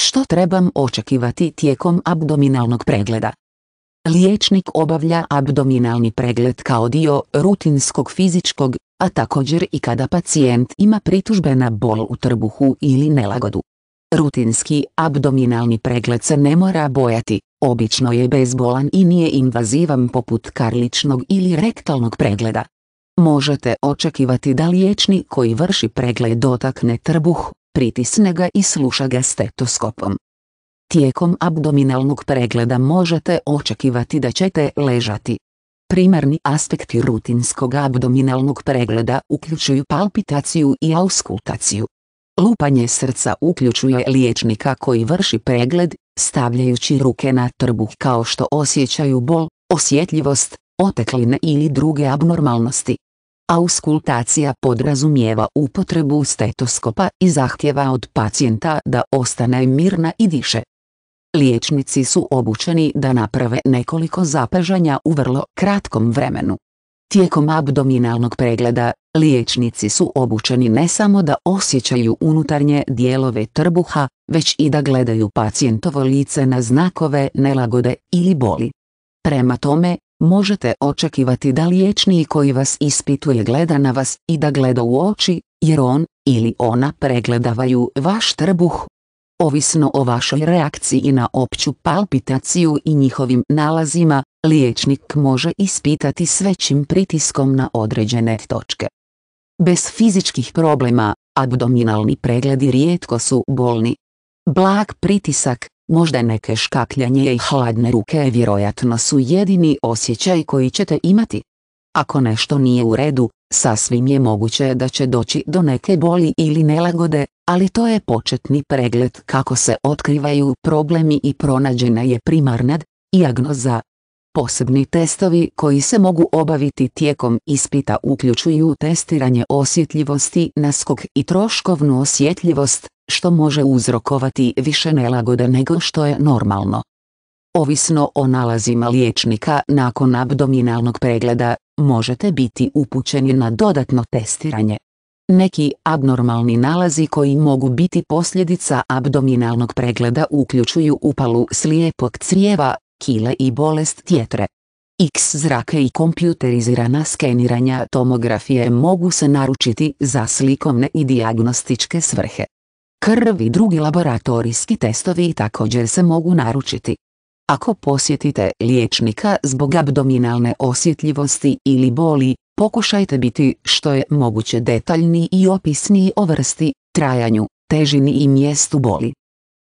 Što trebam očekivati tijekom abdominalnog pregleda? Liječnik obavlja abdominalni pregled kao dio rutinskog fizičkog, a također i kada pacijent ima pritužbe na bol u trbuhu ili nelagodu. Rutinski abdominalni pregled se ne mora bojati, obično je bezbolan i nije invazivan poput karličnog ili rektalnog pregleda. Možete očekivati da liječnik koji vrši pregled dotakne trbuh pritisne ga i sluša ga stetoskopom. Tijekom abdominalnog pregleda možete očekivati da ćete ležati. Primarni aspekti rutinskog abdominalnog pregleda uključuju palpitaciju i auskultaciju. Lupanje srca uključuje liječnika koji vrši pregled, stavljajući ruke na trbuh kao što osjećaju bol, osjetljivost, otekline ili druge abnormalnosti. Auskultacija podrazumijeva upotrebu stetoskopa i zahtjeva od pacijenta da ostane mirna i diše. Liječnici su obučeni da naprave nekoliko zapažanja u vrlo kratkom vremenu. Tijekom abdominalnog pregleda, liječnici su obučeni ne samo da osjećaju unutarnje dijelove trbuha, već i da gledaju pacijentovo lice na znakove nelagode ili boli. Prema tome, možete očekivati da liječnik koji vas ispituje gleda na vas i da gleda u oči, jer on ili ona pregledavaju vaš trbuh. Ovisno o vašoj reakciji na opću palpitaciju i njihovim nalazima, liječnik može ispitati s većim pritiskom na određene točke. Bez fizičkih problema, abdominalni pregledi rijetko su bolni. Blag pritisak, Možda neke škakljanje i hladne ruke vjerojatno su jedini osjećaj koji ćete imati. Ako nešto nije u redu, sasvim je moguće da će doći do neke boli ili nelagode, ali to je početni pregled kako se otkrivaju problemi i pronađena je primarna agnoza. Posebni testovi koji se mogu obaviti tijekom ispita uključuju testiranje osjetljivosti na skok i troškovnu osjetljivost, što može uzrokovati više nelagoda nego što je normalno. Ovisno o nalazima liječnika nakon abdominalnog pregleda, možete biti upućeni na dodatno testiranje. Neki abnormalni nalazi koji mogu biti posljedica abdominalnog pregleda uključuju upalu slijepog crijeva, kile i bolest tjetre. X zrake i kompjuterizirana skeniranja tomografije mogu se naručiti za slikovne i dijagnostičke svrhe. Krv i drugi laboratorijski testovi također se mogu naručiti. Ako posjetite liječnika zbog abdominalne osjetljivosti ili boli, pokušajte biti što je moguće detaljni i opisniji o vrsti, trajanju, težini i mjestu boli.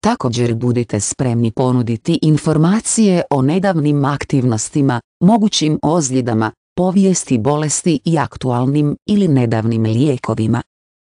Također budite spremni ponuditi informacije o nedavnim aktivnostima, mogućim ozljedama, povijesti bolesti i aktualnim ili nedavnim lijekovima.